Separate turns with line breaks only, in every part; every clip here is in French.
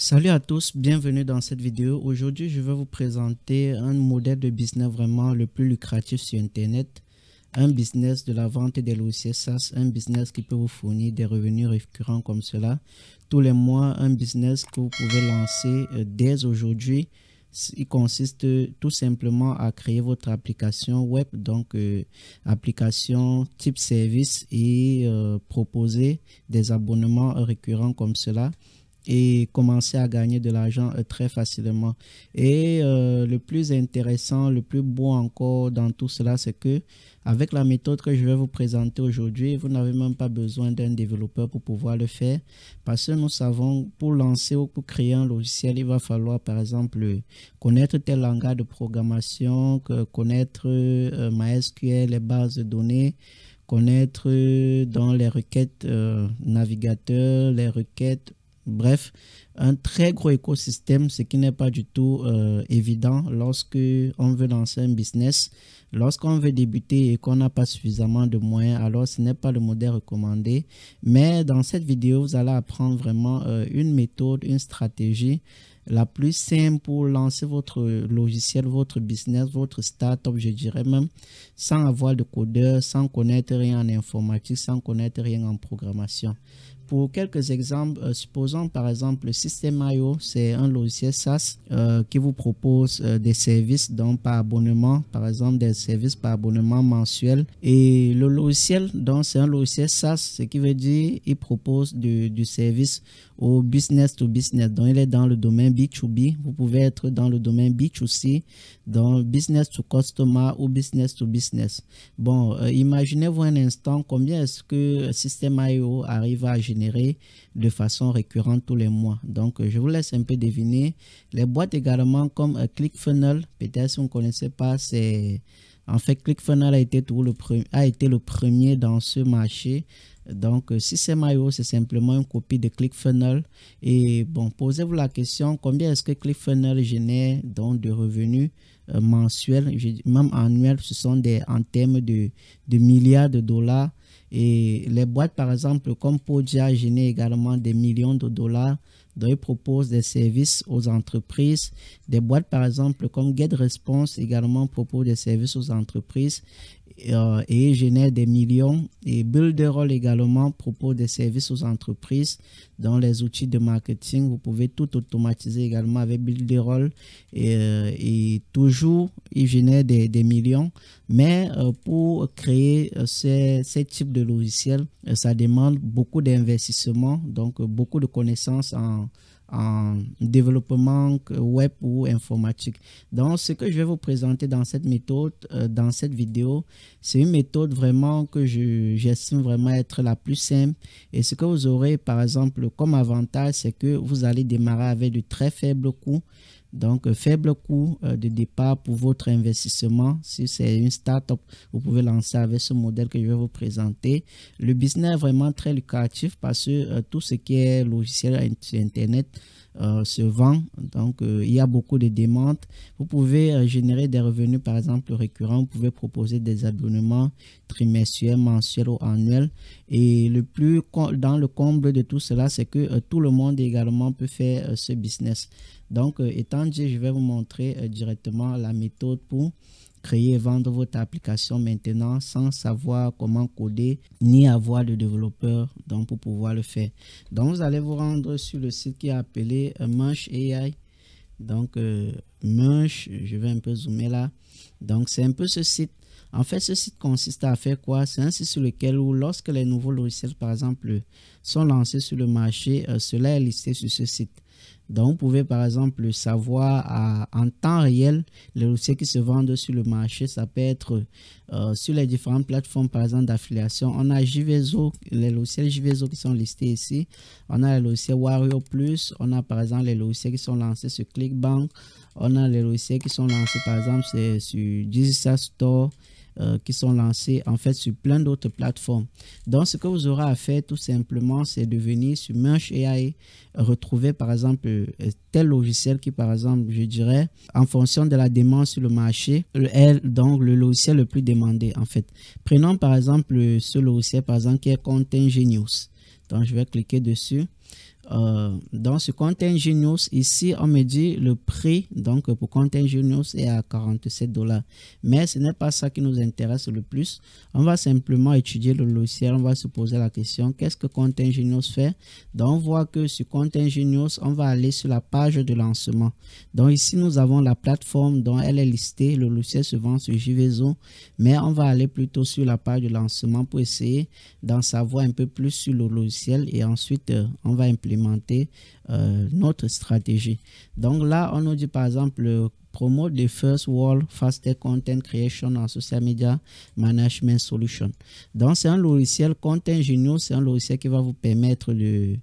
Salut à tous, bienvenue dans cette vidéo. Aujourd'hui, je vais vous présenter un modèle de business vraiment le plus lucratif sur Internet. Un business de la vente des logiciels SaaS, un business qui peut vous fournir des revenus récurrents comme cela. Tous les mois, un business que vous pouvez lancer euh, dès aujourd'hui. Il consiste euh, tout simplement à créer votre application web, donc euh, application type service et proposer des abonnements récurrents comme cela et commencer à gagner de l'argent euh, très facilement. Et euh, le plus intéressant, le plus beau encore dans tout cela, c'est que avec la méthode que je vais vous présenter aujourd'hui, vous n'avez même pas besoin d'un développeur pour pouvoir le faire parce que nous savons pour lancer ou pour créer un logiciel, il va falloir par exemple connaître tel langage de programmation, connaître euh, MySQL, les bases de données, connaître dans les requêtes navigateurs, les requêtes Bref, un très gros écosystème, ce qui n'est pas du tout euh, évident lorsque on veut lancer un business, lorsqu'on veut débuter et qu'on n'a pas suffisamment de moyens, alors ce n'est pas le modèle recommandé. Mais dans cette vidéo, vous allez apprendre vraiment euh, une méthode, une stratégie la plus simple pour lancer votre logiciel, votre business, votre startup, je dirais même, sans avoir de codeur, sans connaître rien en informatique, sans connaître rien en programmation pour quelques exemples, euh, supposons par exemple le système IO, c'est un logiciel SaaS euh, qui vous propose euh, des services donc par abonnement, par exemple des services par abonnement mensuel. Et le logiciel, donc c'est un logiciel SaaS, ce qui veut dire il propose du, service au business to business. Donc il est dans le domaine B2B. Vous pouvez être dans le domaine B2C, dans business to customer ou business to business. Bon, imaginez-vous un instant combien est-ce que système IO arrive à générer de façon récurrente tous les mois. Donc, euh, je vous laisse un peu deviner. Les boîtes également comme euh, ClickFunnels, peut-être si vous ne connaissez pas, c'est... En fait, funnel a été, tout le premier, a été le premier dans ce marché. Donc, euh, si c'est Mayo, c'est simplement une copie de funnel Et bon, posez-vous la question, combien est-ce que ClickFunnels génère donc de revenus mensuels, même annuels, ce sont des en termes de, de milliards de dollars. Et les boîtes, par exemple, comme Podia, génèrent également des millions de dollars. Donc, ils proposent des services aux entreprises. Des boîtes, par exemple, comme GetResponse, également proposent des services aux entreprises. Euh, et génère des millions. Et Builderall également propose des services aux entreprises dans les outils de marketing. Vous pouvez tout automatiser également avec Builderall et, euh, et toujours il génère des, des millions. Mais euh, pour créer ces, type de logiciels, ça demande beaucoup d'investissement, donc beaucoup de connaissances en en développement web ou informatique. Donc, ce que je vais vous présenter dans cette méthode, euh, dans cette vidéo, c'est une méthode vraiment que j'estime vraiment être la plus simple. Et ce que vous aurez, par exemple, comme avantage, c'est que vous allez démarrer avec de très faibles coûts donc, euh, faible coût euh, de départ pour votre investissement. Si c'est une start-up, vous pouvez lancer avec ce modèle que je vais vous présenter. Le business est vraiment très lucratif parce que euh, tout ce qui est logiciel Internet, euh, se vend. Donc, euh, il y a beaucoup de demandes. Vous pouvez euh, générer des revenus, par exemple, récurrents. Vous pouvez proposer des abonnements trimestriels, mensuels ou annuels. Et le plus dans le comble de tout cela, c'est que tout le monde également peut faire ce business. Donc, étant dit, je vais vous montrer directement la méthode pour créer et vendre votre application maintenant sans savoir comment coder ni avoir de développeur donc pour pouvoir le faire. Donc vous allez vous rendre sur le site qui est appelé euh, Munch AI. Donc euh, Munch, je vais un peu zoomer là. Donc c'est un peu ce site. En fait, ce site consiste à faire quoi C'est un site sur lequel, lorsque les nouveaux logiciels, par exemple, sont lancés sur le marché, euh, cela est listé sur ce site. Donc, vous pouvez par exemple savoir à, en temps réel les logiciels qui se vendent sur le marché. Ça peut être euh, sur les différentes plateformes, par exemple, d'affiliation. On a JVZO, les logiciels JVZO qui sont listés ici. On a les logiciels Wario Plus. On a par exemple les logiciels qui sont lancés sur ClickBank. On a les logiciels qui sont lancés par exemple sur Digital Store. Euh, qui sont lancés en fait sur plein d'autres plateformes. Donc ce que vous aurez à faire tout simplement, c'est de venir sur Merch AI, retrouver par exemple euh, tel logiciel qui par exemple, je dirais, en fonction de la demande sur le marché, est donc le logiciel le plus demandé en fait. Prenons par exemple ce logiciel par exemple qui est Content Genius. Donc je vais cliquer dessus. Euh, dans ce compte Ingenious, ici, on me dit le prix. Donc, pour Ingenious est à 47 dollars. Mais ce n'est pas ça qui nous intéresse le plus. On va simplement étudier le logiciel. On va se poser la question qu'est-ce que Ingenious fait Donc, on voit que sur Ingenious, on va aller sur la page de lancement. Donc, ici, nous avons la plateforme dont elle est listée. Le logiciel se vend sur JVZO Mais on va aller plutôt sur la page de lancement pour essayer d'en savoir un peu plus sur le logiciel. Et ensuite, euh, on va implémenter euh, notre stratégie. Donc là, on nous dit par exemple promote de first world faster content creation en social media management solution. Donc c'est un logiciel Content Genius, c'est un logiciel qui va vous permettre de,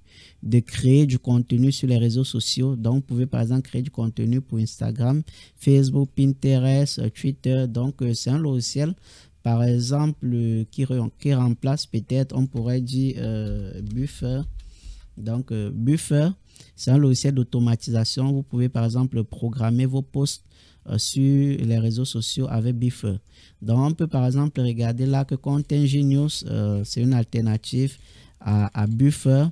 de créer du contenu sur les réseaux sociaux. Donc vous pouvez par exemple créer du contenu pour Instagram, Facebook, Pinterest, euh, Twitter. Donc euh, c'est un logiciel par exemple qui, remplace peut-être on pourrait dire Buffer donc, euh, Buffer, c'est un logiciel d'automatisation. Vous pouvez, par exemple, programmer vos posts euh, sur les réseaux sociaux avec Buffer. Donc, on peut, par exemple, regarder là que Content Genius, euh, c'est une alternative à, Buffer.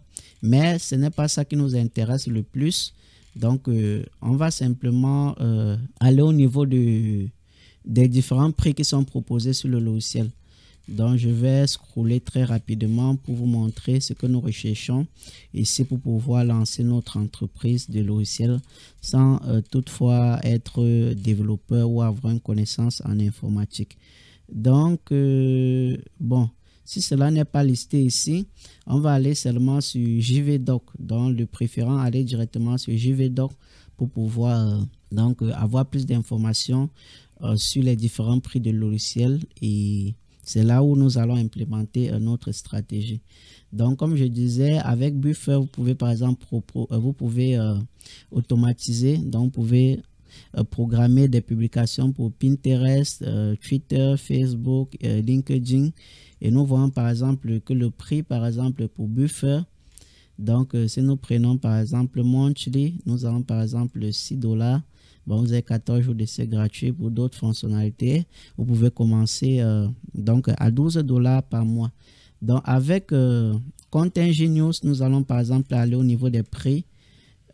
Mais ce n'est pas ça qui nous intéresse le plus. Donc, on va simplement aller au niveau des différents prix qui sont proposés sur le logiciel. Donc, je vais scroller très rapidement pour vous montrer ce que nous recherchons ici pour pouvoir lancer notre entreprise de logiciel sans euh, toutefois être développeur ou avoir une connaissance en informatique. Donc, euh, bon, si cela n'est pas listé ici, on va aller seulement sur JVDoc. Donc, le préférant aller directement sur JVDoc pour pouvoir euh, donc avoir plus d'informations sur les différents prix de logiciels et c'est là où nous allons implémenter notre stratégie. Donc, comme je disais, avec Buffer, vous pouvez par exemple, euh, vous pouvez euh, automatiser, donc vous pouvez euh, programmer des publications pour Pinterest, Twitter, Facebook, LinkedIn. Et nous voyons par exemple que le prix, par exemple, pour Buffer, donc si nous prenons par exemple Monthly, nous avons par exemple 6 dollars. Bon, vous avez 14 jours d'essai gratuit pour d'autres fonctionnalités. Vous pouvez commencer donc à 12 dollars par mois. Donc avec euh, compte ingénieux, nous allons par exemple aller au niveau des prix.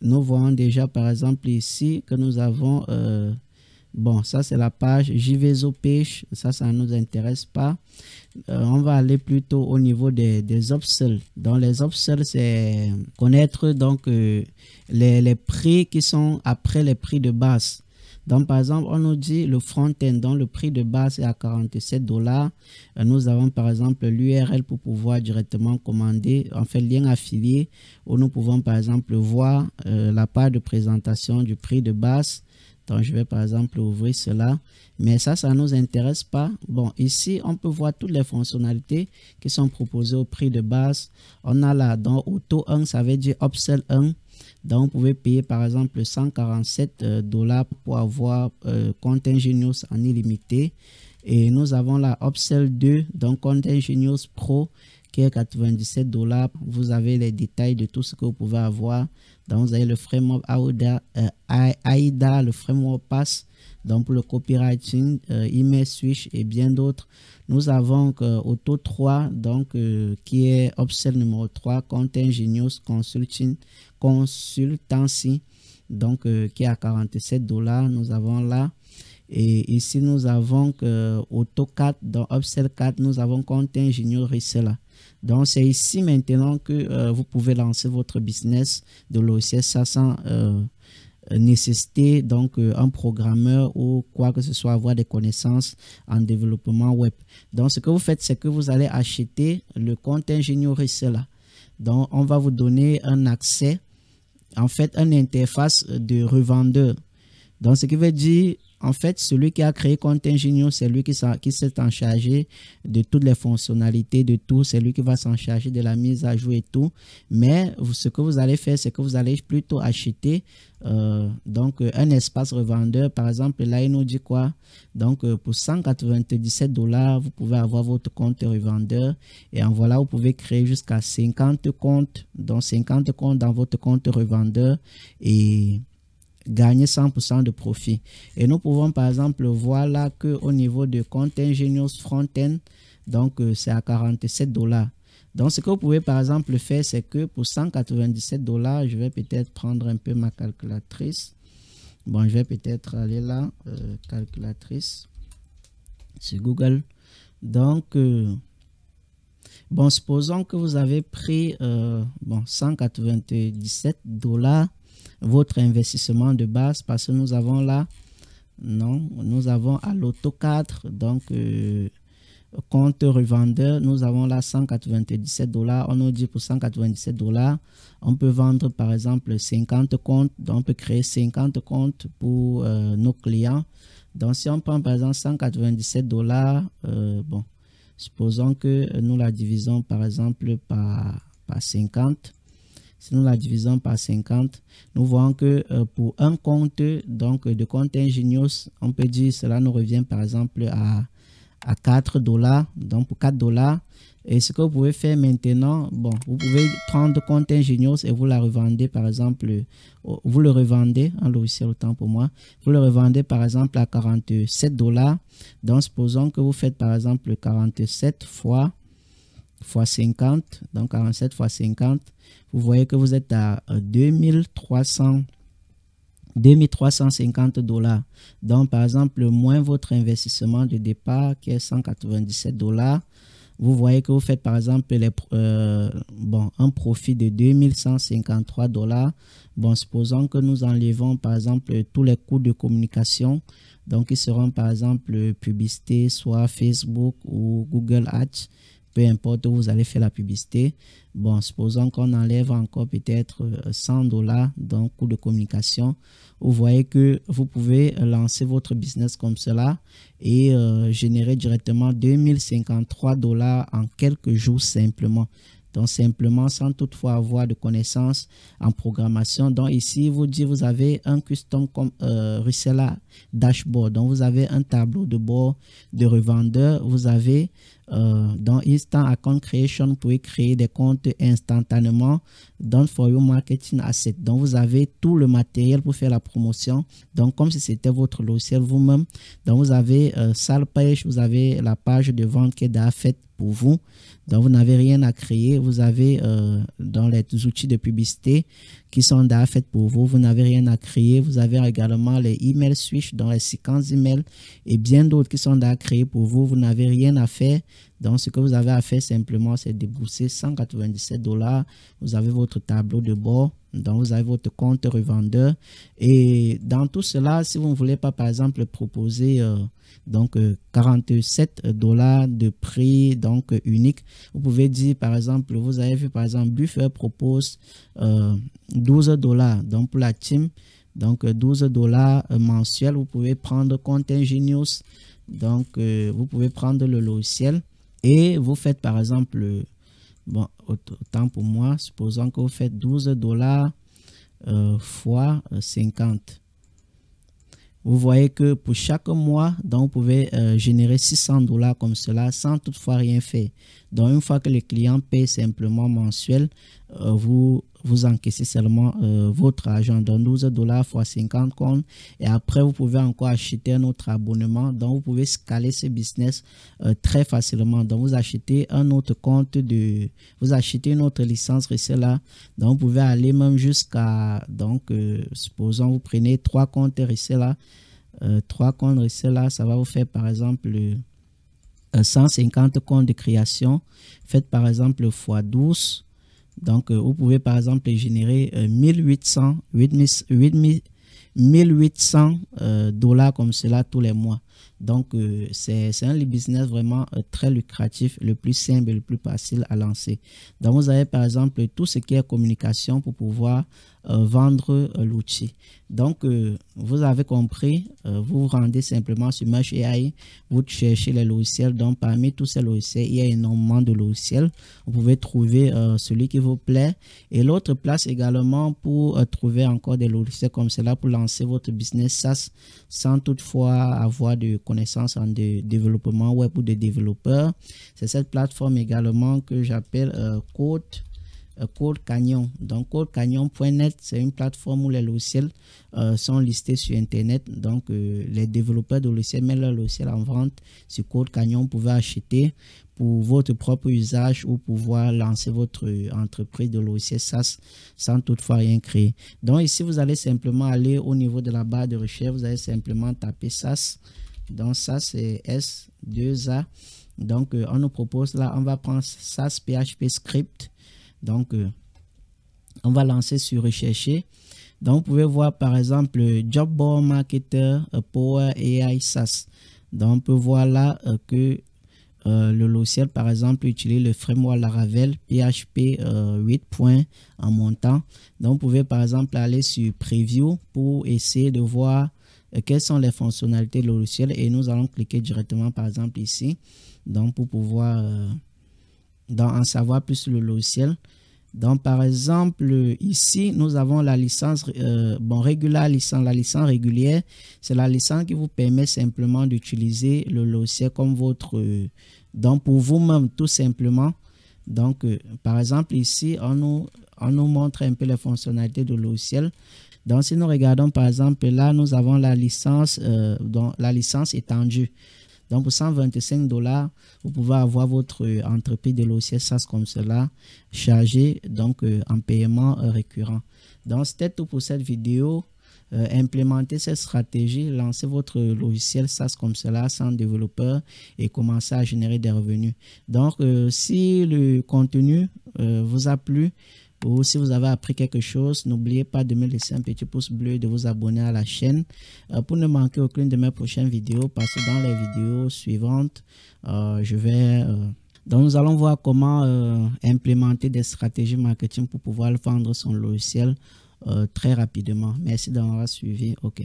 Nous voyons déjà par exemple ici que nous avons, euh, bon ça c'est la page JVSO pêche ça ça ne nous intéresse pas. Euh, on va aller plutôt au niveau des, des Dans les upsells, c'est connaître donc les, les prix qui sont après les prix de base. Donc, par exemple, on nous dit le front-end, dont le prix de base est à 47 dollars. Euh, nous avons, par exemple, l'URL pour pouvoir directement commander, en fait, lien affilié, où nous pouvons, par exemple, voir euh, la part de présentation du prix de base. Donc, je vais par exemple ouvrir cela. Mais ça, ça ne nous intéresse pas. Bon, ici, on peut voir toutes les fonctionnalités qui sont proposées au prix de base. On a là, dans Auto 1, ça veut dire Upsell 1. Donc, vous pouvez payer par exemple 147 euh, dollars pour avoir euh, compte Ingenious en illimité. Et nous avons la Upsell 2, donc compte Ingenious Pro qui est 97 dollars. Vous avez les détails de tout ce que vous pouvez avoir. Donc, vous avez le framework AIDA, euh, le framework PASS, donc pour le copywriting, euh, email switch et bien d'autres. Nous avons au Auto 3, donc qui est Upsell numéro 3, Content Ingenious Consulting Consultancy, donc euh, qui est à 47 dollars. Nous avons là. Et ici, nous avons que 4 dans Upsell 4, nous avons compte ingénieur cela Donc, c'est ici maintenant que euh, vous pouvez lancer votre business de logiciel ça sans euh, donc euh, un programmeur ou quoi que ce soit, avoir des connaissances en développement web. Donc, ce que vous faites, c'est que vous allez acheter le compte ingénieur cela Donc, on va vous donner un accès en fait une interface de revendeur. Donc, ce qui veut dire en fait, celui qui a créé compte ingénieux, c'est lui qui, s'est en chargé de toutes les fonctionnalités, de tout. C'est lui qui va s'en charger de la mise à jour et tout. Mais ce que vous allez faire, c'est que vous allez plutôt acheter euh, donc euh, un espace revendeur. Par exemple, là, il nous dit quoi Donc, euh, pour 197 dollars, vous pouvez avoir votre compte revendeur. Et en voilà, vous pouvez créer jusqu'à 50 comptes, Donc, 50 comptes dans votre compte revendeur. Et gagner 100% de profit. Et nous pouvons par exemple voir là qu'au niveau de compte front Frontend, donc euh, c'est à 47 dollars. Donc ce que vous pouvez par exemple faire, c'est que pour 197 dollars, je vais peut-être prendre un peu ma calculatrice. Bon, je vais peut-être aller là, euh, calculatrice, c'est Google. Donc, euh, bon, supposons que vous avez pris, bon, 197 dollars votre investissement de base parce que nous avons là, non, nous avons à l'auto 4, donc euh, compte revendeur, nous avons là 197 dollars. On nous dit pour 197 dollars, on peut vendre par exemple 50 comptes, donc on peut créer 50 comptes pour euh, nos clients. Donc si on prend par exemple 197 dollars, euh, bon, supposons que nous la divisons par exemple par, par 50. Si nous la divisons par 50, nous voyons que euh, pour un compte, donc de compte ingénieux, on peut dire cela nous revient par exemple à, à 4 dollars. Donc pour 4 dollars, et ce que vous pouvez faire maintenant, bon, vous pouvez prendre compte ingénieux et vous la revendez par exemple, vous le revendez, en hein, logiciel autant pour moi, vous le revendez par exemple à 47 dollars. Donc supposons que vous faites par exemple 47 fois fois 50, donc 47 x 50, vous voyez que vous êtes à 2300 euh, 2350 dollars. Donc, par exemple, moins votre investissement de départ qui est 197 dollars, vous voyez que vous faites par exemple les, euh, bon, un profit de 2153 dollars. Bon, supposons que nous enlevons par exemple tous les coûts de communication. Donc, ils seront par exemple publicité, soit Facebook ou Google Ads peu importe où vous allez faire la publicité. Bon, supposons qu'on enlève encore peut-être 100 euh, dollars dans coût de communication. Vous voyez que vous pouvez euh, lancer votre business comme cela et euh, générer directement 2053 dollars en quelques jours simplement. Donc simplement, sans toutefois avoir de connaissances en programmation. Donc ici, vous dites, vous avez un custom comme euh, dashboard. Donc vous avez un tableau de bord de revendeur. Vous avez euh, dans Instant Account Creation, vous pouvez créer des comptes instantanément dans For You Marketing Asset. Donc, vous avez tout le matériel pour faire la promotion. Donc, comme si c'était votre logiciel vous-même. Donc, vous avez euh, vous avez la page de vente qui est faite pour vous. Donc, vous n'avez rien à créer. Vous avez euh, dans les outils de publicité qui sont déjà faits pour vous. Vous n'avez rien à créer. Vous avez également les emails switch, dans les séquences emails et bien d'autres qui sont déjà créés pour vous. Vous n'avez rien à faire. Donc, ce que vous avez à faire simplement, c'est débourser 197 dollars. Vous avez votre tableau de bord donc, vous avez votre compte revendeur. Et dans tout cela, si vous ne voulez pas, par exemple, proposer euh, donc 47 euh, dollars de prix donc unique, vous pouvez dire, par exemple, vous avez vu, par exemple, Buffer propose 12 euh, dollars. Donc, pour la team, donc 12 dollars mensuels, vous pouvez prendre Compte Ingenious. Donc, vous pouvez prendre le logiciel et vous faites, par exemple, Bon, autant pour moi, supposons que vous faites 12 dollars euh, fois 50. Euh, vous voyez que pour chaque mois, donc vous pouvez euh, générer 600 dollars comme cela sans toutefois rien faire. Donc une fois que les clients paient simplement mensuel, vous vous encaissez seulement euh, votre argent, donc 12 dollars fois 50 comptes. Et après, vous pouvez encore acheter un autre abonnement. Donc, vous pouvez scaler ce business euh, très facilement. Donc, vous achetez un autre compte de, vous achetez une autre licence et Donc, vous pouvez aller même jusqu'à, donc, euh, supposons, vous prenez trois comptes et trois comptes reseller, ça va vous faire par exemple. 150 comptes de création, faites par exemple x 12, donc, euh, vous pouvez par exemple générer 1800, euh, euh, dollars comme cela tous les mois. Donc, euh, c'est un business vraiment euh, très lucratif, le plus simple et le plus facile à lancer. Donc, vous avez par exemple tout ce qui est communication pour pouvoir euh, vendre l'outil. Donc, vous avez compris, vous vous rendez simplement sur Mesh vous cherchez les logiciels. Donc, parmi tous ces logiciels, il y a énormément de logiciels. Vous pouvez trouver celui qui vous plaît. Et l'autre place également pour trouver encore des logiciels comme cela pour lancer votre business SaaS sans toutefois avoir de connaissances en développement web ou des développeurs. C'est cette plateforme également que j'appelle euh, Code, euh, Code Canyon. Donc codecanyon.net, c'est une plateforme où les logiciels euh, sont listés sur Internet. Donc euh, les développeurs de logiciels mettent leurs logiciels en vente sur Code Canyon. Vous pouvez acheter pour votre propre usage ou pouvoir lancer votre entreprise de logiciel SaaS sans toutefois rien créer. Donc ici, vous allez simplement aller au niveau de la barre de recherche, vous allez simplement taper SaaS donc ça c'est S2A. Donc euh, on nous propose là, on va prendre SAS PHP script. Donc euh, on va lancer sur rechercher. Donc vous pouvez voir par exemple euh, job board marketer Power AI SAS. Donc on peut voir là que le logiciel par exemple utilise le framework Laravel PHP 8.1 8 en montant. Donc vous pouvez par exemple aller sur preview pour essayer de voir quelles sont les fonctionnalités de logiciel et nous allons cliquer directement par exemple ici donc pour pouvoir euh, en savoir plus sur le logiciel donc par exemple ici nous avons la licence euh, bon régular licence la licence régulière c'est la licence qui vous permet simplement d'utiliser le logiciel comme votre euh, donc pour vous même tout simplement donc par exemple ici on nous on nous montre un peu les fonctionnalités de logiciel donc, si nous regardons, par exemple, là, nous avons la licence, euh, la licence étendue. Donc, pour 125 dollars, vous pouvez avoir votre euh, entreprise de logiciel SaaS comme cela, chargée donc euh, en paiement récurrent. Donc, c'était tout pour cette vidéo. implémenter cette stratégie, lancer votre logiciel SaaS comme cela sans développeur et commencer à générer des revenus. Donc, si le contenu vous a plu, ou si vous avez appris quelque chose, n'oubliez pas de me laisser un petit pouce bleu et de vous abonner à la chaîne euh, pour ne manquer aucune de mes prochaines vidéos parce que dans les vidéos suivantes, euh, je vais... Euh, donc nous allons voir comment implémenter des stratégies marketing pour pouvoir vendre son logiciel très rapidement. Merci d'avoir suivi. OK.